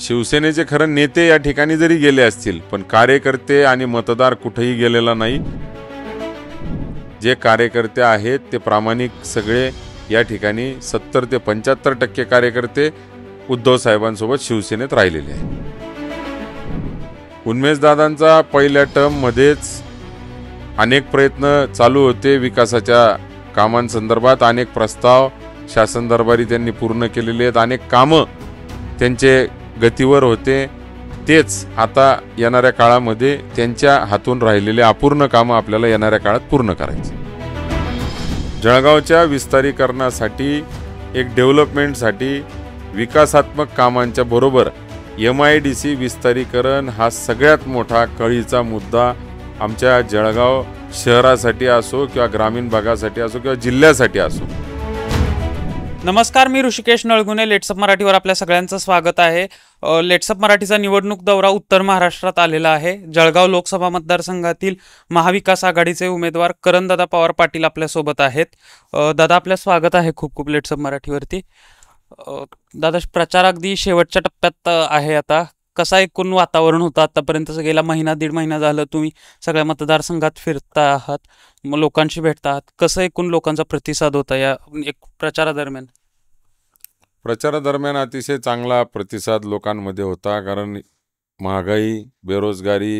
शिवसेनेचे खरं नेते या ठिकाणी जरी गेले असतील पण कार्यकर्ते आणि मतदार कुठेही गेलेला नाही जे कार्यकर्ते आहेत ते प्रामाणिक सगळे या ठिकाणी सत्तर ते पंच्याहत्तर टक्के कार्यकर्ते उद्धव साहेबांसोबत शिवसेनेत राहिलेले आहेत उन्मेषदादांचा पहिल्या टर्ममध्येच अनेक प्रयत्न चालू होते विकासाच्या कामांसंदर्भात अनेक प्रस्ताव शासन दरबारी त्यांनी पूर्ण केलेले आहेत अनेक कामं त्यांचे गतीवर होते तेच आता येणाऱ्या काळामध्ये त्यांच्या हातून राहिलेले अपूर्ण कामं आपल्याला येणाऱ्या काळात पूर्ण करायचे जळगावच्या विस्तारीकरणासाठी एक डेव्हलपमेंटसाठी विकासात्मक कामांच्या बरोबर एम आय डी सी विस्तारीकरण हा सगळ्यात मोठा कळीचा मुद्दा आमच्या जळगाव शहरासाठी असो किंवा ग्रामीण भागासाठी असो किंवा जिल्ह्यासाठी असो नमस्कार मी ऋषिकेश नळगुणे लेट्सअप मराठीवर आपल्या सगळ्यांचं स्वागत आहे लेट्सअप मराठीचा निवडणूक दौरा उत्तर महाराष्ट्रात आलेला आहे जळगाव लोकसभा मतदारसंघातील महाविकास आघाडीचे उमेदवार करण दादा पवार पाटील आपल्यासोबत आहेत दादा आपल्या स्वागत आहे खूप खूप लेट्सअप मराठीवरती दादा प्रचार अगदी शेवटच्या टप्प्यात आहे आता कसा एकूण वातावरण होतं आतापर्यंत गेला महिना दीड महिना झालं तुम्ही सगळ्या मतदारसंघात फिरता आहात लोकांशी भेटता आहात कसं एकूण लोकांचा प्रतिसाद होता या एक प्रचारादरम्यान प्रचारादरम्यान अतिशय चांगला प्रतिसाद लोकांमध्ये होता कारण महागाई बेरोजगारी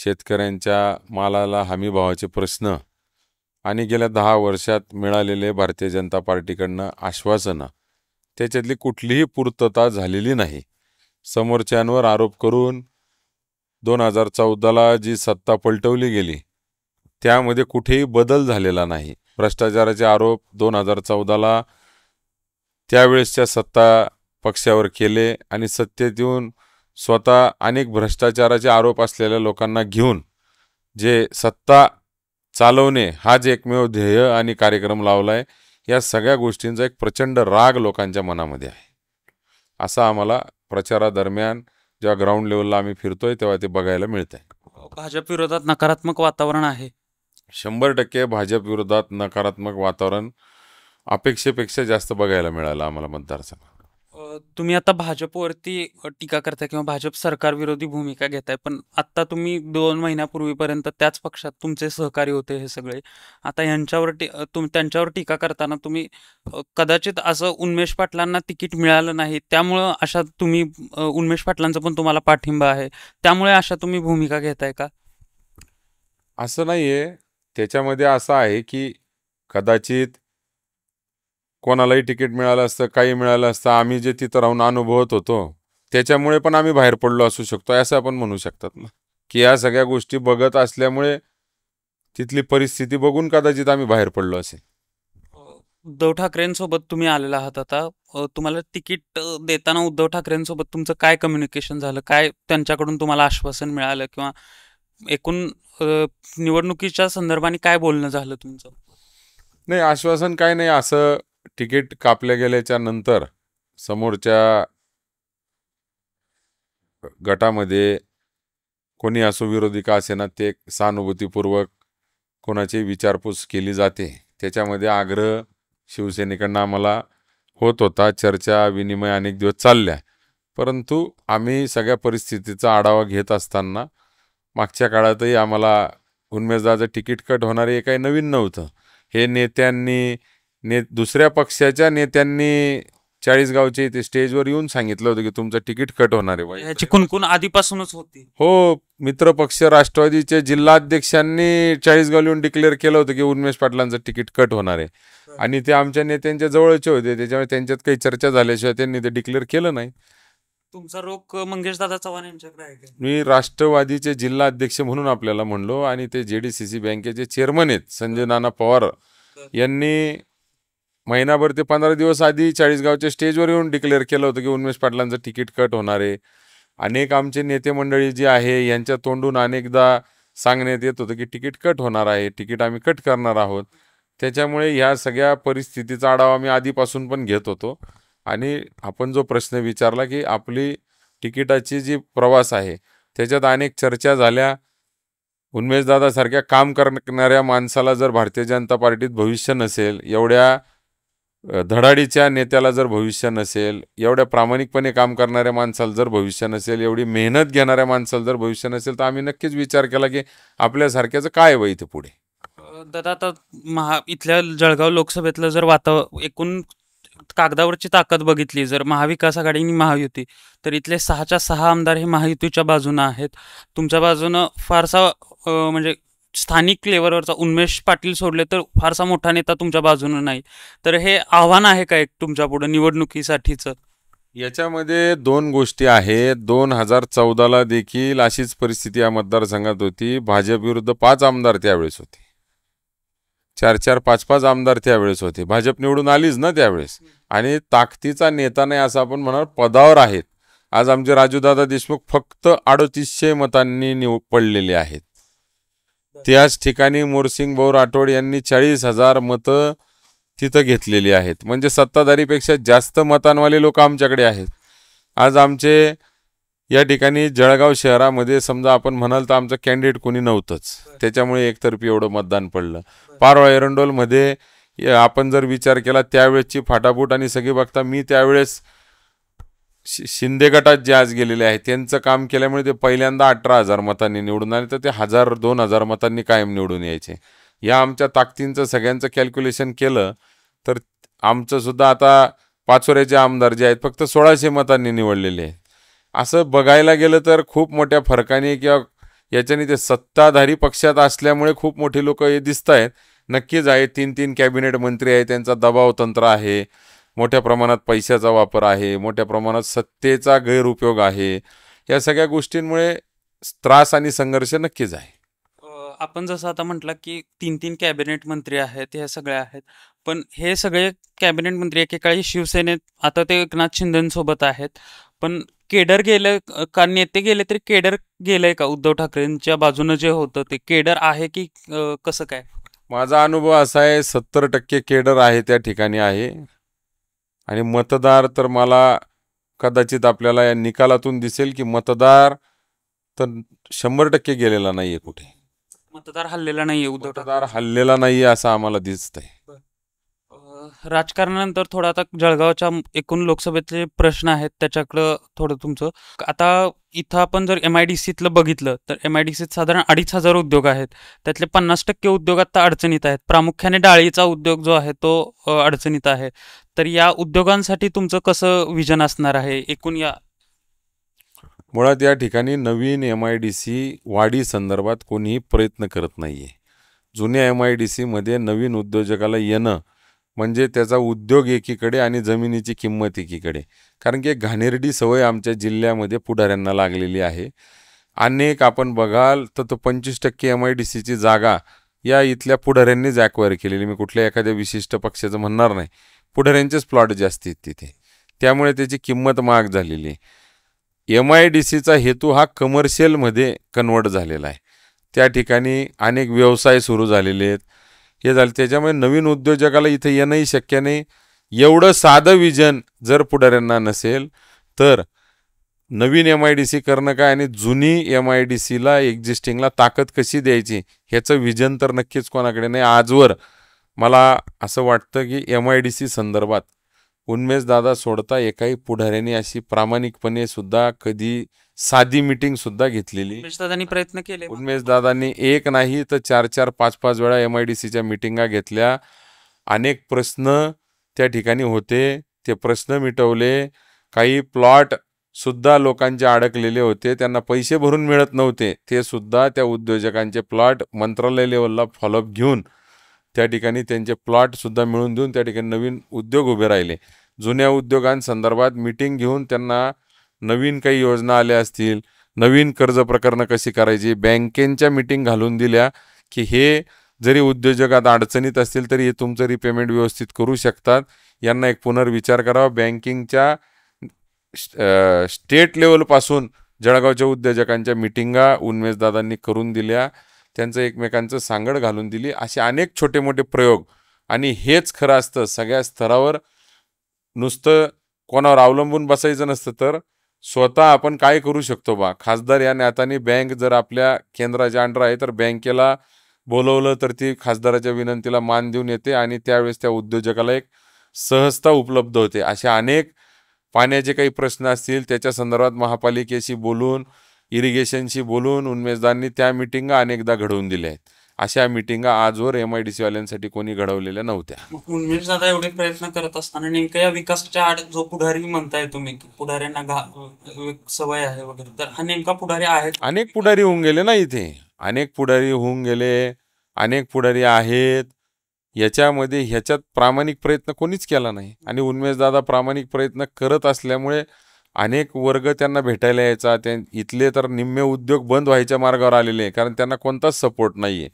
शेतकऱ्यांच्या मालाला हमीभावाचे प्रश्न आणि गेल्या दहा वर्षात मिळालेले भारतीय जनता पार्टीकडनं आश्वासनं त्याच्यातली कुठलीही पूर्तता झालेली नाही समोरच्यांवर आरोप करून दोन हजार चौदाला जी सत्ता पलटवली गेली त्यामध्ये कुठेही बदल झालेला नाही भ्रष्टाचाराचे आरोप दोन हजार चौदाला त्यावेळेसच्या सत्ता पक्षावर केले आणि सत्य देऊन स्वतः अनेक भ्रष्टाचाराचे आरोप असलेल्या लोकांना घेऊन जे सत्ता चालवणे हाच एकमेव ध्येय आणि कार्यक्रम लावला आहे या सगळ्या गोष्टींचा एक प्रचंड राग लोकांच्या मनामध्ये आहे असा आम्हाला प्रचारादरम्यान जेव्हा ग्राउंड लेवलला आम्ही फिरतोय तेव्हा ते बघायला मिळत आहे हो, भाजप विरोधात नकारात्मक वातावरण आहे शंभर टक्के भाजप विरोधात नकारात्मक वातावरण अपेक्षेपेक्षा जास्त बघायला मिळाला आम्हाला मतदारसंघ तुम्ही आता भाजपवरती टीका करताय किंवा भाजप सरकार विरोधी भूमिका घेताय पण आता तुम्ही दोन महिन्यापूर्वीपर्यंत त्याच पक्षात तुमचे सहकारी होते हे सगळे आता यांच्यावर त्यांच्यावर टीका करताना तुम्ही कदाचित असं उन्मेष पाटलांना तिकीट मिळालं नाही त्यामुळं अशा तुम्ही उन्मेष पाटलांचा पण तुम्हाला पाठिंबा आहे त्यामुळे अशा तुम्ही भूमिका घेताय का असं नाहीये त्याच्यामध्ये असं आहे की कदाचित कोणालाही तिकीट मिळालं असतं काही मिळालं असतं आम्ही जे तिथं राहून अनुभवत होतो त्याच्यामुळे पण आम्ही बाहेर पडलो असू शकतो असं आपण म्हणू शकतात ना की या सगळ्या गोष्टी बघत असल्यामुळे तिथली परिस्थिती बघून कदाचित आम्ही बाहेर पडलो असेल उद्धव ठाकरेंसोबत तुम्ही आलेला आहात आता तुम्हाला तिकीट देताना उद्धव ठाकरेंसोबत तुमचं काय कम्युनिकेशन झालं काय त्यांच्याकडून तुम्हाला आश्वासन मिळालं किंवा एकूण निवडणुकीच्या संदर्भाने काय बोलणं झालं तुमचं नाही आश्वासन काय नाही असं तिकीट कापल्या गेल्याच्या नंतर समोरच्या गटामध्ये कोणी असो विरोधी का ना ते सहानुभूतीपूर्वक कोणाची विचारपूस केली जाते त्याच्यामध्ये आग्रह शिवसेनेकडनं आम्हाला होत होता चर्चा विनिमय अनेक दिवस चालल्या परंतु आम्ही सगळ्या परिस्थितीचा आढावा घेत असताना मागच्या काळातही आम्हाला उमेदवाराचं तिकीट कट होणारे हे काही नवीन नव्हतं हे नेत्यांनी ने दुसऱ्या पक्षाच्या नेत्यांनी चाळीसगावच्या इथे स्टेजवर येऊन सांगितलं होतं की तुमचं तिकीट कट होणार आहे याची कुणकुण आधीपासूनच होती हो मित्रपक्ष राष्ट्रवादीचे जिल्हाध्यक्षांनी चाळीसगाव येऊन डिक्लेअर केलं होतं की उन्मेश पाटलांचं तिकीट कट होणार आहे आणि ते आमच्या नेत्यांच्या जवळचे होते त्याच्यामुळे त्यांच्यात काही चर्चा झाल्याशिवाय त्यांनी ते डिक्लेअर केलं नाही तुमचा रोख मंगेश दादा चव्हाण यांच्याकडे मी राष्ट्रवादीचे जिल्हा अध्यक्ष म्हणून आपल्याला म्हणलो आणि ते जे सी बँकेचे चेअरमन आहेत संजय नाना पवार यांनी महिनाभर ते पंधरा दिवस आधी चाळीसगावच्या स्टेजवर येऊन डिक्लेअर केलं होतं की उन्मेश पाटलांचं तिकीट कट होणार आहे अनेक आमचे नेते मंडळी जी आहे यांच्या तोंडून अनेकदा सांगण्यात येत होतं की तिकीट कट होणार आहे तिकीट आम्ही कट करणार आहोत त्याच्यामुळे ह्या सगळ्या परिस्थितीचा आढावा आम्ही आधीपासून पण घेत होतो आणि आपण जो प्रश्न विचारला की आपली तिकिटाची जी प्रवास आहे त्याच्यात अनेक चर्चा झाल्या उन्मेशदादासारख्या काम करणाऱ्या माणसाला जर भारतीय जनता पार्टीत भविष्य नसेल एवढ्या धडाडीच्या नेत्याला जर भविष्य नसेल एवढ्या प्रामाणिकपणे काम करणाऱ्या माणसाला जर भविष्य नसेल एवढी मेहनत घेणाऱ्या माणसाला जर भविष्य नसेल तर आम्ही नक्कीच विचार केला की आपल्यासारख्याचं काय व इथे पुढे दादा आता महा इथल्या जळगाव लोकसभेतलं जर वातावरण एकूण कागदावरची ताकद बघितली जर महाविकास आघाडीनी महायुती तर इथले सहाच्या सहा आमदार हे महायुतीच्या बाजूनं आहेत तुमच्या बाजूनं फारसा म्हणजे स्थानिक लेवलवरचा उन्मेष पाटील सोडले तर फारसा मोठा नेता तुमच्या बाजूने नाही तर हे आव्हान आहे का एक तुमच्या पुढे निवडणुकीसाठीचं याच्यामध्ये दोन गोष्टी आहेत दोन हजार चौदाला देखील अशीच परिस्थिती या मतदारसंघात होती भाजप विरुद्ध पाच आमदार त्यावेळेस होते चार चार पाच पाच आमदार त्यावेळेस होते भाजप निवडून आलीच ना त्यावेळेस आणि ताकदीचा नेता नाही असं आपण म्हणणार पदावर आहेत आज आमचे राजूदादा देशमुख फक्त अडोतीसशे मतांनी निव पडलेले आहेत त्याच ठिकाणी मोरसिंग भाऊ राठोड यांनी चाळीस हजार मतं तिथं घेतलेली आहेत म्हणजे सत्ताधारीपेक्षा जास्त मतांवाले लोक आमच्याकडे आहेत आज आमचे या ठिकाणी जळगाव शहरामध्ये समजा आपण म्हणाल तर आमचं कॅन्डिडेट कोणी नव्हतंच त्याच्यामुळे एकतर्फी एवढं मतदान पडलं पारोळ एरंडोलमध्ये आपण जर विचार केला त्यावेळेसची फाटाफूट आणि सगळी बघता मी त्यावेळेस शिंदे गटात जे आज गेलेले आहेत त्यांचं काम केल्यामुळे ते पहिल्यांदा अठरा हजार मतांनी निवडून आले तर ते हजार दोन हजार मतांनी कायम निवडून यायचे या आमच्या ताकदींचं सगळ्यांचं कॅल्क्युलेशन केलं तर आमचं सुद्धा आता पाचोऱ्याचे आमदार जे आहेत फक्त सोळाशे मतांनी निवडलेले आहेत असं बघायला गेलं तर खूप मोठ्या फरकाने किंवा याच्याने ते सत्ताधारी पक्षात असल्यामुळे खूप मोठी लोक हे दिसत आहेत नक्कीच आहे तीन तीन कॅबिनेट मंत्री आहे त्यांचा दबाव तंत्र आहे मोठ्या प्रमाणात पैशाचा वापर आहे मोठ्या प्रमाणात सत्तेचा गैरउपयोग आहे या सगळ्या गोष्टींमुळे त्रास आणि संघर्ष नक्कीच आहे आपण जसं आता म्हटलं की तीन तीन कॅबिनेट मंत्री आहेत ह्या सगळ्या आहेत पण हे सगळे कॅबिनेट मंत्री एकेकाळी शिवसेनेत आता ते एकनाथ शिंदेसोबत आहेत पण केडर गेले का नेते गेले तरी केडर गेलंय का उद्धव ठाकरेंच्या बाजूनं जे होतं ते केडर आहे की कसं काय माझा अनुभव असा आहे सत्तर टक्के केडर आहे त्या ठिकाणी आहे आणि मतदार तर मला कदाचित आपल्याला या निकालातून दिसेल की मतदार तर शंभर टक्के गेलेला नाहीये कुठे मतदार हल्लेला नाहीये उद्धव मतदार हल्लेला नाहीये असं आम्हाला दिसतंय राजकारणानंतर थोडा आता जळगावच्या एकूण लोकसभेतले प्रश्न आहेत त्याच्याकडं थोडं तुमचं आता इथं आपण जर एम आय डी सीतलं बघितलं तर एम आय डी सीत साधारण अडीच हजार उद्योग आहेत त्यातले पन्नास टक्के उद्योग आता अडचणीत आहेत प्रामुख्याने डाळीचा उद्योग जो आहे तो अडचणीत आहे तर या उद्योगांसाठी तुमचं कसं विजन असणार आहे एकूण या मुळात या ठिकाणी नवीन एम आय डी सी वाढी संदर्भात कोणीही प्रयत्न करत नाही आहे जुन्या एम आय डी सीमध्ये नवीन उद्योजकाला येणं म्हणजे त्याचा उद्योग एकीकडे आणि जमिनीची किंमत एकीकडे कारण की घाणेरडी सवय आमच्या जिल्ह्यामध्ये पुढाऱ्यांना लागलेली आहे अनेक आपण बघाल तर तो पंचवीस टक्के एम आय डी सीची जागा या इथल्या पुढाऱ्यांनीच ॲक्वायर केलेली मी कुठल्या एखाद्या विशिष्ट पक्षाचं म्हणणार नाही पुढाऱ्यांचेच प्लॉट जास्त आहेत तिथे त्यामुळे त्याची किंमत महाग झालेली आहे एम आय डी सीचा हेतू हा कमर्शियलमध्ये कन्वर्ट झालेला आहे त्या ठिकाणी अनेक व्यवसाय सुरू झालेले आहेत हे झालं त्याच्यामुळे नवीन उद्योजकाला इथे येणंही शक्य नाही एवढं साधं विजन जर पुढाऱ्यांना नसेल तर नवीन एम आय डी सी करणं काय आणि जुनी एम आय डी सीला एक्झिस्टिंगला ताकद कशी द्यायची ह्याचं विजन तर नक्कीच कोणाकडे नाही आजवर मला असं वाटतं की एम आय डी सी संदर्भात उन्मेष दादा सोडता एकाही पुढाऱ्याने अशी प्रामाणिकपणे सुद्धा कधी साधी मीटिंग सुद्धा घेतलेली उमेशदादांनी प्रयत्न केले उमेशदादांनी एक नाही तर चार चार पाच पाच वेळा एम आय डी सीच्या मिटिंगा घेतल्या अनेक प्रश्न त्या ठिकाणी होते ते प्रश्न मिटवले काही प्लॉट सुद्धा लोकांचे अडकलेले होते त्यांना पैसे भरून मिळत नव्हते ते सुद्धा त्या उद्योजकांचे प्लॉट मंत्रालय लेवलला फॉलोअप घेऊन त्या ठिकाणी त्यांचे प्लॉट सुद्धा मिळून देऊन त्या ठिकाणी नवीन उद्योग उभे राहिले जुन्या उद्योगांसंदर्भात मिटिंग घेऊन त्यांना नवीन काही योजना आल्या असतील नवीन कर्ज प्रकरणं कशी करायची बँकेच्या मिटिंग घालून दिल्या की हे जरी उद्योजकात अडचणीत असतील तरी हे तुमचं रिपेमेंट व्यवस्थित करू शकतात यांना एक पुनर्विचार करावा बँकिंगच्या स्टेट लेवलपासून जळगावच्या उद्योजकांच्या मिटिंगा उन्मेषदादांनी करून दिल्या त्यांचं एकमेकांचं सांगड घालून दिली असे अनेक छोटे मोठे प्रयोग आणि हेच खरं असतं सगळ्या स्तरावर नुसतं कोणावर अवलंबून बसायचं नसतं तर स्वतः आपण काय करू शकतो बा खासदार या नात्याने बँक जर आपल्या केंद्राच्या अंडर आहे तर बँकेला बोलवलं तर ती खासदाराच्या विनंतीला मान देऊन येते आणि त्यावेळेस त्या उद्योजकाला एक सहजता उपलब्ध होते अशा अनेक पाण्याचे काही प्रश्न असतील त्याच्या संदर्भात महापालिकेशी बोलून इरिगेशनशी बोलून उमेदवारांनी त्या मिटिंगा अनेकदा घडवून दिल्या आहेत अशा मिटिंगा आजवर एम आय डी सी वाल्यांसाठी कोणी घडवलेल्या नव्हत्या मिरजादा एवढे प्रयत्न करत असताना नेमकं या विकासाच्या आड जो पुढारी म्हणताय तुम्ही की पुढाऱ्यांना घा सवय आहे वगैरे तर हा नेमका पुढारी आहे अनेक पुढारी होऊन गेले ना इथे अनेक पुढारी होऊन गेले अनेक पुढारी आहेत याच्यामध्ये ह्याच्यात प्रामाणिक प्रयत्न कोणीच केला नाही आणि दादा प्रामाणिक प्रयत्न करत असल्यामुळे अनेक वर्ग त्यांना भेटायला यायचा त्या इथले तर निम्मे उद्योग बंद व्हायच्या मार्गावर आलेले कारण त्यांना कोणताच सपोर्ट नाही आहे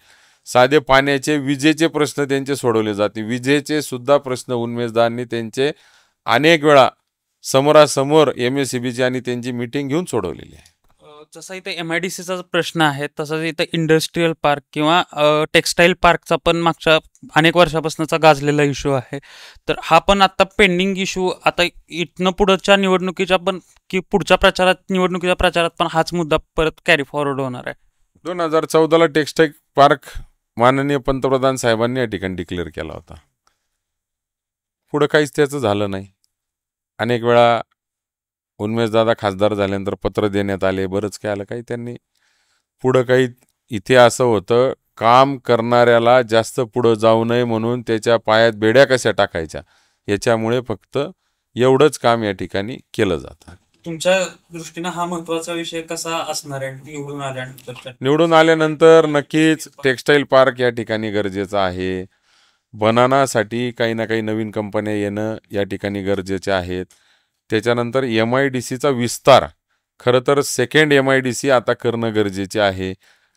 साधे पाण्याचे विजेचे प्रश्न त्यांचे सोडवले जाते विजेचे सुद्धा प्रश्न उन्मेषदारांनी त्यांचे अनेक वेळा समोरासमोर एम एस सी बीची आणि त्यांची मिटिंग घेऊन सोडवलेली आहे जसा इथे एम आय डी सीचा प्रश्न आहे तसंच इथं इंडस्ट्रीयल पार्क किंवा टेक्सटाईल पार्कचा पण मागच्या अनेक वर्षापासूनचा गाजलेला इश्यू आहे तर हा पण आता पेंडिंग इश्यू आता इथनं पुढच्या निवडणुकीच्या पण की पुढच्या प्रचारात निवडणुकीच्या प्रचारात पण हाच मुद्दा परत कॅरी फॉरवर्ड होणार आहे दोन हजार चौदाला टेक्स्टाईल पार्क माननीय पंतप्रधान साहेबांनी या ठिकाणी डिक्लेअर केला होता पुढं काहीच त्याचं झालं नाही अनेक वेळा दादा खासदार झाल्यानंतर पत्र देण्यात आले बरंच काय आलं काही त्यांनी पुढं काही इथे असं होतं काम करणाऱ्याला जास्त पुढं जाऊ नये म्हणून त्याच्या पायात बेड्या कशा टाकायच्या याच्यामुळे फक्त एवढंच काम या ठिकाणी केलं जातं तुमच्या दृष्टीनं हा महत्वाचा विषय कसा असणार आहे निवडून आल्यानंतर निवडून आल्यानंतर नक्कीच टेक्स्टाईल पार्क या ठिकाणी गरजेचं आहे बनानासाठी काही ना काही नवीन कंपन्या येणं या ठिकाणी गरजेचे आहेत त्याच्यानंतर एम आय डी सीचा विस्तार खरं तर second M I D C आता करणं गरजेचे आहे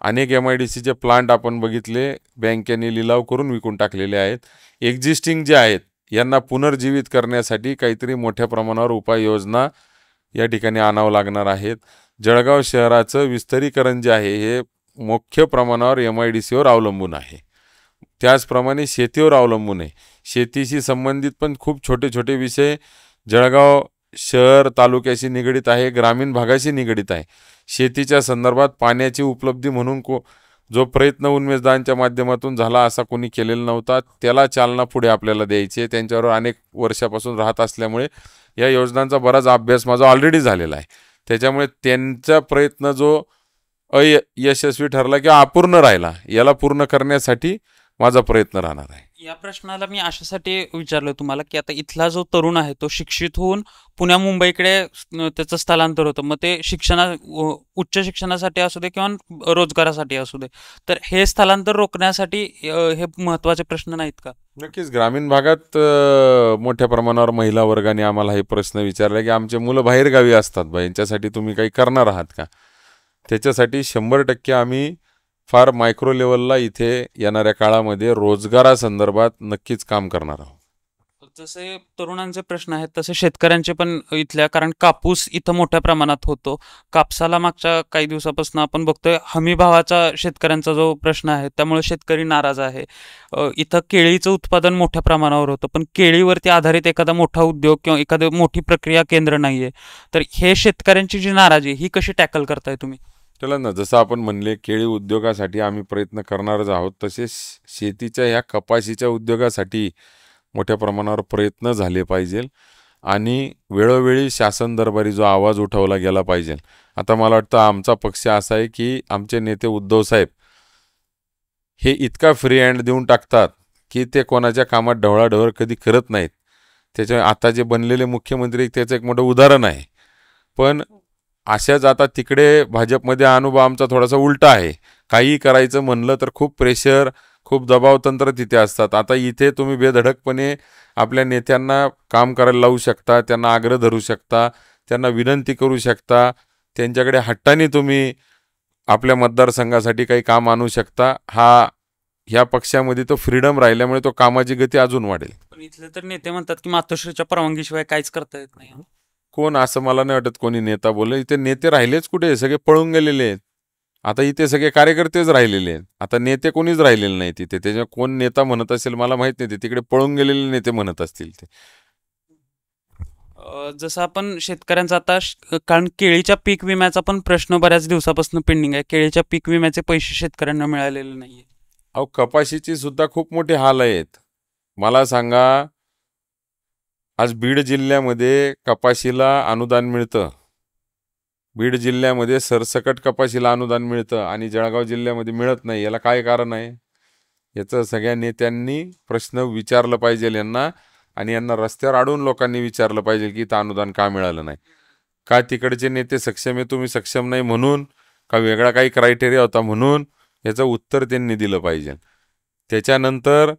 अनेक एम आय डी सीचे प्लांट आपण बघितले बँकेने लिलाव करून विकून टाकलेले आहेत एक्झिस्टिंग जे आहेत यांना पुनर्जीवित करण्यासाठी काहीतरी मोठ्या प्रमाणावर उपाययोजना या ठिकाणी आणावं लागणार आहेत जळगाव शहराचं विस्तरीकरण जे आहे हे मुख्य प्रमाणावर एम आय डी सीवर अवलंबून आहे त्याचप्रमाणे शेतीवर अवलंबून आहे शेतीशी संबंधित पण खूप छोटे छोटे विषय जळगाव शहर तालुक्याशी निगडीत आहे ग्रामीण भागाशी निगडीत आहे शेतीच्या संदर्भात पाण्याची उपलब्धी म्हणून को जो प्रयत्न उन्मेषदानच्या माध्यमातून झाला असा कोणी केलेला नव्हता त्याला चालना पुढे आपल्याला द्यायची आहे त्यांच्यावर अनेक वर्षापासून राहत असल्यामुळे या योजनांचा बराच अभ्यास माझा ऑलरेडी झालेला आहे त्याच्यामुळे त्यांचा प्रयत्न जो अयशस्वी ठरला किंवा अपूर्ण राहिला याला पूर्ण करण्यासाठी माझा प्रयत्न राहणार आहे या प्रश्नाला मी अशासाठी विचारलं तुम्हाला की आता इथला जो तरुण आहे तो शिक्षित होऊन पुण्या मुंबईकडे त्याचं स्थलांतर होतं मग ते शिक्षणा उच्च शिक्षणासाठी असू दे किंवा रोजगारासाठी असू दे तर हे स्थलांतर रोखण्यासाठी हे महत्वाचे प्रश्न नाहीत का नक्कीच ग्रामीण भागात मोठ्या प्रमाणावर महिला वर्गाने आम्हाला हे प्रश्न विचारले की आमचे मुलं बाहेरगावी असतात बा यांच्यासाठी तुम्ही काही करणार आहात का त्याच्यासाठी शंभर टक्के आम्ही फार मायक्रो लेवलला इथे येणाऱ्या काळामध्ये संदर्भात नक्कीच काम करणार आहोत जसे तरुणांचे प्रश्न आहेत तसे शेतकऱ्यांचे पण इथल्या कारण कापूस इथं मोठ्या प्रमाणात होतो कापसाला मागच्या काही दिवसापासून आपण बघतोय हमी भावाचा शेतकऱ्यांचा जो प्रश्न आहे त्यामुळे शेतकरी नाराज आहे इथं केळीचं उत्पादन मोठ्या प्रमाणावर होतं पण केळीवरती आधारित एखादा मोठा उद्योग किंवा एखादं मोठी प्रक्रिया केंद्र नाही आहे तर हे शेतकऱ्यांची जी नाराजी ही कशी टॅकल करताय तुम्ही चला ना जसं आपण म्हणले केळी उद्योगासाठी आम्ही प्रयत्न करणारच आहोत तसेच शेतीच्या ह्या कपाशीच्या उद्योगासाठी मोठ्या प्रमाणावर प्रयत्न झाले पाहिजे आणि वेळोवेळी शासन दरबारी जो आवाज उठवला गेला पाहिजे आता मला वाटतं आमचा पक्ष असा आहे की आमचे नेते उद्धव साहेब हे इतका फ्री हँड देऊन टाकतात की ते कोणाच्या कामात ढवळाढवळ कधी करत नाहीत त्याच्या आता जे बनलेले मुख्यमंत्री त्याचं एक मोठं उदाहरण आहे पण अशाच आता तिकडे भाजपमध्ये अनुभव आमचा थोडासा उलटा आहे काही करायचं म्हणलं तर खूप प्रेशर खूप दबावतंत्र तिथे असतात आता इथे तुम्ही बेधडकपणे आपल्या नेत्यांना काम करायला लावू शकता त्यांना आग्रह धरू शकता त्यांना विनंती करू शकता त्यांच्याकडे हट्टाने तुम्ही आपल्या मतदारसंघासाठी काही काम आणू शकता हा ह्या पक्षामध्ये तो फ्रीडम राहिल्यामुळे तो कामाची गती अजून वाढेल पण इथले तर नेते म्हणतात की मातोश्रीच्या परवानगीशिवाय काहीच करता येत नाही कोण असं मला नाही वाटत कोणी नेता बोलले इथे नेते राहिलेच कुठे सगळे पळून गेलेले आहेत आता इथे सगळे कार्यकर्तेच राहिलेले आहेत आता नेते कोणीच राहिलेले नाही तिथे त्याच्या कोण नेता म्हणत असेल मला माहित नाही ते तिकडे पळून गेलेले नेते म्हणत असतील ते जसं आपण शेतकऱ्यांचा आता कारण केळीच्या पीक विम्याचा पण प्रश्न बऱ्याच दिवसापासून पेंडिंग आहे केळीच्या पीक विम्याचे पैसे शेतकऱ्यांना मिळालेले नाही अहो कपाशीची सुद्धा खूप मोठी हाल आहेत मला सांगा आज बीड जिल्ह्यामध्ये कपाशीला अनुदान मिळतं बीड जिल्ह्यामध्ये सरसकट कपाशीला अनुदान मिळतं आणि जळगाव जिल्ह्यामध्ये मिळत नाही याला काय कारण आहे याचं सगळ्या नेत्यांनी प्रश्न विचारलं पाहिजे यांना आणि यांना रस्त्यावर अडून लोकांनी विचारलं पाहिजे की तर अनुदान का मिळालं नाही का तिकडचे नेते सक्षम आहे तुम्ही सक्षम नाही म्हणून का वेगळा काही क्रायटेरिया होता म्हणून याचं उत्तर त्यांनी दिलं पाहिजे त्याच्यानंतर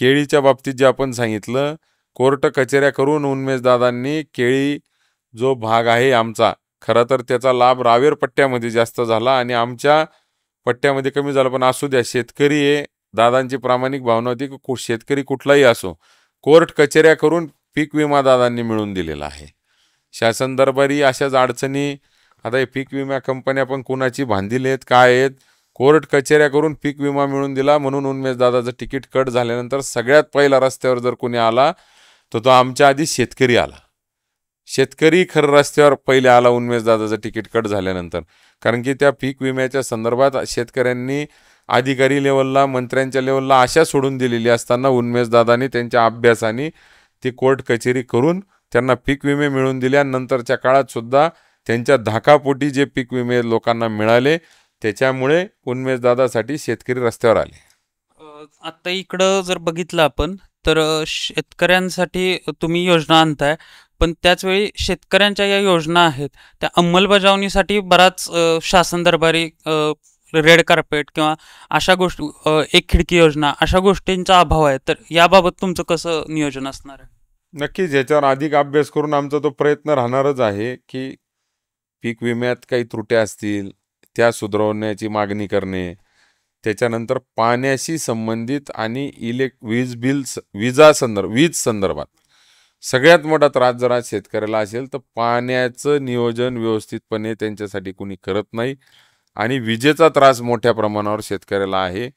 केळीच्या बाबतीत जे आपण सांगितलं कोर्ट कचेऱ्या करून उन्मेषदादांनी केळी जो भाग आहे आमचा खरं तर त्याचा लाभ रावेर पट्ट्यामध्ये जास्त झाला आणि आमच्या पट्ट्यामध्ये कमी झाला पण असू द्या शेतकरी हे दादांची प्रामाणिक भावना होती की शेतकरी कुठलाही असो कोर्ट कचेऱ्या करून पीक विमा दादांनी मिळून दिलेला आहे शासन दरबारी अशाच अडचणी आता हे पीक विमा कंपन्या पण कुणाची बांधील आहेत काय आहेत कोर्ट कचेऱ्या करून पीक विमा मिळून दिला म्हणून उन्मेष दादाचं तिकीट कट झाल्यानंतर सगळ्यात पहिला रस्त्यावर जर कुणी आला तर तो आमच्या आधी शेतकरी आला शेतकरी खरं रस्त्यावर पहिले आला दादाचं तिकीट कट झाल्यानंतर कारण की त्या पीक विम्याच्या संदर्भात शेतकऱ्यांनी अधिकारी लेवलला मंत्र्यांच्या लेवलला आशा सोडून दिलेली असताना दादानी त्यांच्या अभ्यासाने ती कोर्ट कचेरी करून त्यांना पीक विमे मिळवून दिल्यानंतरच्या काळात सुद्धा त्यांच्या धाकापोटी जे पीक विमे लोकांना मिळाले त्याच्यामुळे दादासाठी शेतकरी रस्त्यावर आले आता इकडं जर बघितलं आपण तर शेतकऱ्यांसाठी तुम्ही योजना आणताय पण त्याचवेळी शेतकऱ्यांच्या या योजना आहेत त्या अंमलबजावणीसाठी बराच शासन दरबारी रेड कार्पेट किंवा अशा गोष्टी एक खिडकी योजना अशा गोष्टींचा अभाव आहे तर याबाबत तुमचं कसं नियोजन असणार आहे नक्कीच याच्यावर अधिक अभ्यास करून आमचा तो प्रयत्न राहणारच आहे की पीक विम्यात काही त्रुट्या असतील त्या सुधारवण्याची मागणी करणे त्याच्यानंतर पाण्याशी संबंधित आणि इलेक्ट वीज बिल विजा संदर्भ वीज संदर्भात सगळ्यात मोठा त्रास जर आज शेतकऱ्याला असेल तर पाण्याचं नियोजन व्यवस्थितपणे त्यांच्यासाठी कुणी करत नाही आणि विजेचा त्रास मोठ्या प्रमाणावर शेतकऱ्याला आहे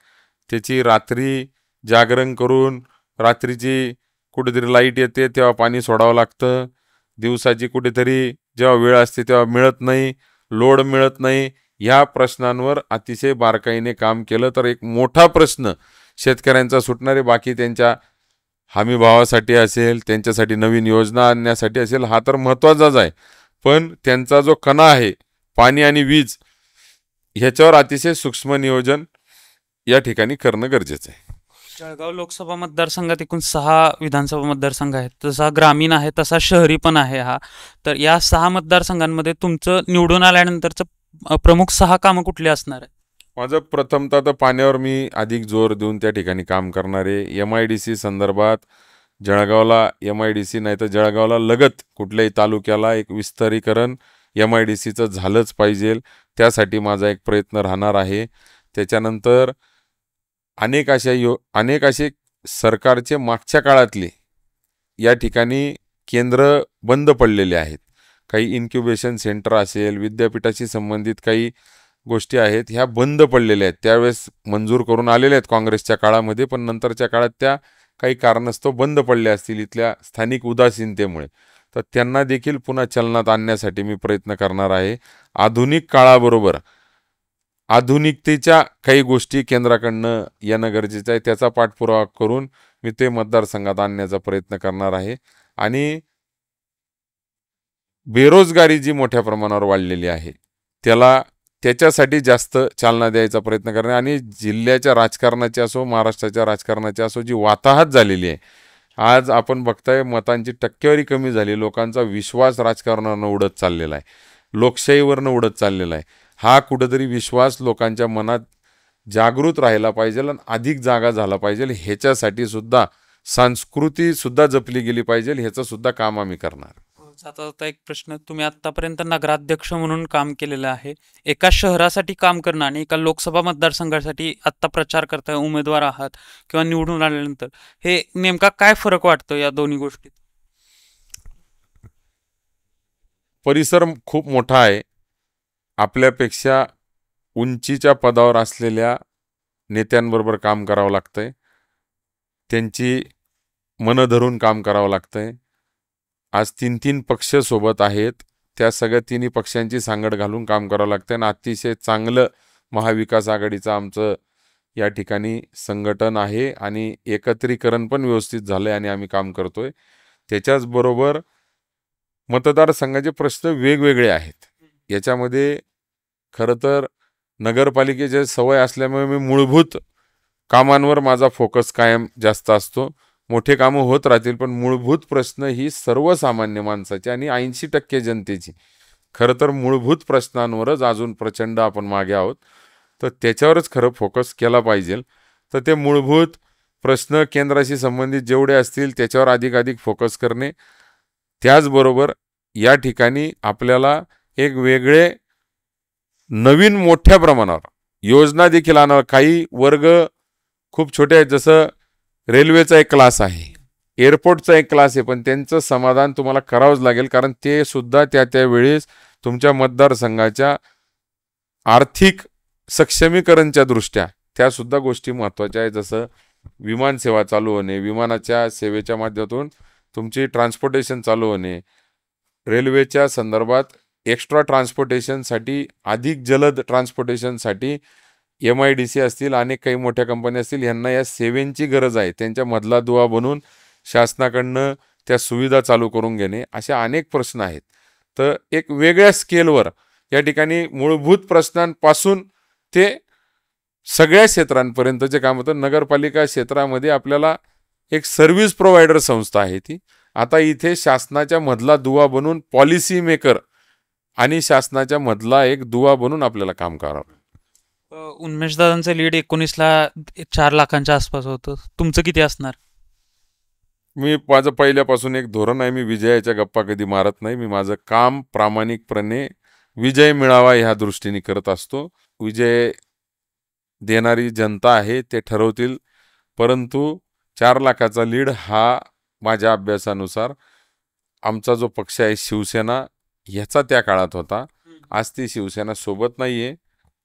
त्याची रात्री जागरण करून रात्रीची कुठेतरी लाईट येते तेव्हा पाणी सोडावं लागतं दिवसाची कुठेतरी जेव्हा वेळ असते तेव्हा मिळत नाही लोड मिळत नाही या प्रश्नांवर अतिशय बारकाईने काम केलं तर एक मोठा प्रश्न शेतकऱ्यांचा सुटणारे बाकी त्यांच्या हमीभावासाठी असेल त्यांच्यासाठी नवीन योजना आणण्यासाठी असेल हा तर महत्त्वाचाच आहे पण त्यांचा जो कणा आहे पाणी आणि वीज ह्याच्यावर अतिशय सूक्ष्म नियोजन या ठिकाणी करणं गरजेचं आहे जळगाव लोकसभा मतदारसंघात एकूण सहा विधानसभा मतदारसंघ आहेत तसा ग्रामीण आहे तसा शहरी पण आहे हा तर या सहा मतदारसंघांमध्ये तुमचं निवडून आल्यानंतरचं प्रमुख सहा कामं कुठली असणार आहे माझं प्रथमतः तर पाण्यावर मी अधिक जोर देऊन त्या ठिकाणी काम करणारे एम आय डी सी संदर्भात जळगावला एम आय डी सी नाही तर जळगावला लगत कुठल्याही तालुक्याला एक विस्तारीकरण एम आय डी सीचं झालंच पाहिजे त्यासाठी माझा एक प्रयत्न राहणार आहे त्याच्यानंतर अनेक अशा यो अनेक असे सरकारचे मागच्या काळातले या ठिकाणी केंद्र बंद पडलेले आहेत काही इन्क्युबेशन सेंटर असेल विद्यापीठाशी संबंधित काही गोष्टी आहेत ह्या बंद पडलेल्या आहेत त्यावेळेस मंजूर करून आलेल्या आहेत काँग्रेसच्या काळामध्ये पण नंतरच्या काळात त्या काही कारणस्तव बंद पडल्या असतील इथल्या स्थानिक उदासीनतेमुळे तर त्यांना देखील पुन्हा चलनात आणण्यासाठी मी प्रयत्न करणार आहे आधुनिक काळाबरोबर आधुनिकतेच्या काही गोष्टी केंद्राकडनं येणं गरजेचं आहे त्याचा पाठपुरावा करून मी ते मतदारसंघात आणण्याचा प्रयत्न करणार आहे आणि बेरोजगारी जी मोठ्या प्रमाणावर वाढलेली आहे त्याला त्याच्यासाठी जास्त चालना द्यायचा प्रयत्न करणे आणि जिल्ह्याच्या राजकारणाची असो महाराष्ट्राच्या राजकारणाची असो जी वाताहत झालेली आहे आज आपण बघताय मतांची टक्केवारी कमी झाली लोकांचा विश्वास राजकारणानं उडत चाललेला आहे लोकशाहीवरनं उडत चाललेला आहे हा कुठंतरी विश्वास लोकांच्या मनात जागृत राहिला पाहिजे आणि अधिक जागा झाला पाहिजे ह्याच्यासाठी सुद्धा संस्कृतीसुद्धा जपली गेली पाहिजे ह्याचंसुद्धा काम आम्ही करणार जाता जाता एक प्रश्न तुम्ही आतापर्यंत नगराध्यक्ष म्हणून काम केलेलं आहे एका शहरासाठी काम करणं आणि एका लोकसभा मतदारसंघासाठी आत्ता प्रचार करताय उमेदवार आहात किंवा निवडून आल्यानंतर हे नेमका काय फरक वाटतो या दोन्ही गोष्टीत परिसर खूप मोठा आहे आपल्यापेक्षा उंचीच्या पदावर असलेल्या नेत्यांबरोबर काम करावं लागतंय त्यांची मन धरून काम करावं लागतंय आज तीन तीन पक्ष सोबत आहेत त्या सगळ्या तिन्ही पक्षांची सांगड घालून काम करावं लागतं आणि अतिशय चांगलं महाविकास आघाडीचं आमचं या ठिकाणी संघटन आहे आणि एकत्रीकरण पण व्यवस्थित झालं आणि आम्ही काम करतो आहे त्याच्याचबरोबर मतदारसंघाचे प्रश्न वेगवेगळे आहेत याच्यामध्ये खरं तर नगरपालिकेच्या सवय असल्यामुळे मी मूलभूत कामांवर माझा फोकस कायम जास्त असतो मोठे कामं होत राहतील पण मूलभूत प्रश्न ही सर्वसामान्य माणसाची आणि ऐंशी टक्के जनतेची खरं तर मूलभूत प्रश्नांवरच अजून प्रचंड आपण मागे आहोत तर त्याच्यावरच खरं फोकस केला पाहिजे तर ते मूलभूत प्रश्न केंद्राशी संबंधित जेवढे असतील त्याच्यावर अधिकाधिक फोकस करणे त्याचबरोबर या ठिकाणी आपल्याला एक वेगळे नवीन मोठ्या प्रमाणावर योजना देखील आणावं काही वर्ग खूप छोटे आहेत जसं रेल्वेचा एक क्लास आहे एअरपोर्टचा एक क्लास आहे पण त्यांचं समाधान तुम्हाला करावंच लागेल कारण ते सुद्धा त्या त्यावेळेस तुमच्या मतदारसंघाच्या आर्थिक सक्षमीकरणच्या दृष्ट्या त्यासुद्धा गोष्टी महत्त्वाच्या आहेत जसं विमानसेवा चालू होणे विमानाच्या सेवेच्या माध्यमातून तुमची ट्रान्सपोर्टेशन चालू होणे रेल्वेच्या संदर्भात एक्स्ट्रा ट्रान्सपोर्टेशनसाठी अधिक जलद ट्रान्सपोर्टेशनसाठी एम आय डी सी असतील अनेक काही मोठ्या कंपन्या असतील यांना या सेवेंची गरज आहे त्यांच्या मधला दुवा बनून शासनाकडनं त्या सुविधा चालू करून घेणे असे अनेक प्रश्न आहेत तर एक वेगळ्या स्केलवर या ठिकाणी मूलभूत प्रश्नांपासून ते सगळ्या क्षेत्रांपर्यंतचे काम होतं नगरपालिका क्षेत्रामध्ये आपल्याला एक सर्व्हिस प्रोव्हायडर संस्था आहे ती आता इथे शासनाच्या मधला दुवा बनून पॉलिसी मेकर आणि शासनाच्या मधला एक दुवा बनून आपल्याला काम करावं दादांचं लीड एकोणीसला चार लाखांच्या आसपास होतं तुमचं किती असणार मी माझं पहिल्यापासून एक धोरण आहे मी विजयाच्या गप्पा कधी मारत नाही मी माझं काम प्रामाणिकपणे विजय मिळावा ह्या दृष्टीने करत असतो विजय देणारी जनता आहे ते ठरवतील परंतु चार लाखाचा लीड हा माझ्या अभ्यासानुसार आमचा जो पक्ष आहे शिवसेना ह्याचा त्या काळात होता आज ती शिवसेना सोबत नाही आहे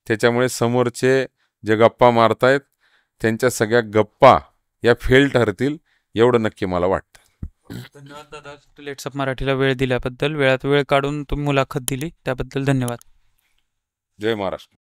त्याच्यामुळे समोरचे जे गप्पा मारतायत त्यांच्या सगळ्या गप्पा या फेल ठरतील एवढं नक्की मला वाटतं धन्यवाद दादा लेट्सअप मराठीला वेळ दिल्याबद्दल वेळात वेळ काढून तुम्ही मुलाखत दिली त्याबद्दल धन्यवाद जय महाराष्ट्र